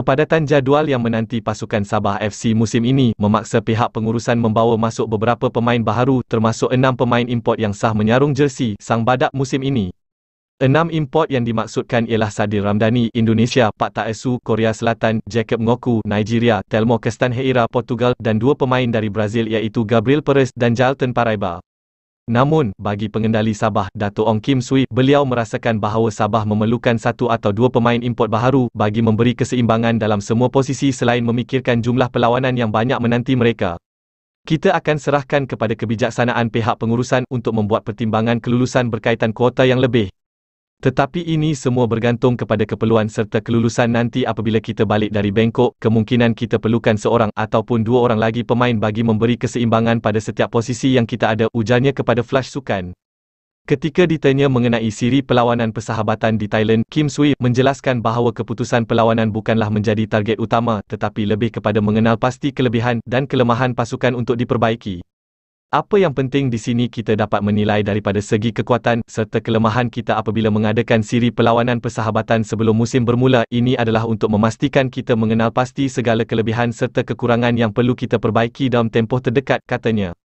Kepadatan jadual yang menanti pasukan Sabah FC musim ini memaksa pihak pengurusan membawa masuk beberapa pemain baharu termasuk enam pemain import yang sah menyarung jersi sang badak musim ini. Enam import yang dimaksudkan ialah Sadir Ramdani Indonesia, Pak Taesu, Korea Selatan, Jacob Ngoku, Nigeria, Telmo Kestan Heira, Portugal dan dua pemain dari Brazil iaitu Gabriel Perez dan Jalton Paraiba. Namun, bagi pengendali Sabah, Dato' Ong Kim Sui, beliau merasakan bahawa Sabah memerlukan satu atau dua pemain import baharu bagi memberi keseimbangan dalam semua posisi selain memikirkan jumlah perlawanan yang banyak menanti mereka. Kita akan serahkan kepada kebijaksanaan pihak pengurusan untuk membuat pertimbangan kelulusan berkaitan kuota yang lebih, tetapi ini semua bergantung kepada keperluan serta kelulusan nanti apabila kita balik dari Bangkok, kemungkinan kita perlukan seorang ataupun dua orang lagi pemain bagi memberi keseimbangan pada setiap posisi yang kita ada, ujarnya kepada Flash Sukan. Ketika ditanya mengenai siri perlawanan persahabatan di Thailand, Kim Sui menjelaskan bahawa keputusan perlawanan bukanlah menjadi target utama, tetapi lebih kepada mengenal pasti kelebihan dan kelemahan pasukan untuk diperbaiki. Apa yang penting di sini kita dapat menilai daripada segi kekuatan serta kelemahan kita apabila mengadakan siri perlawanan persahabatan sebelum musim bermula. Ini adalah untuk memastikan kita mengenal pasti segala kelebihan serta kekurangan yang perlu kita perbaiki dalam tempoh terdekat, katanya.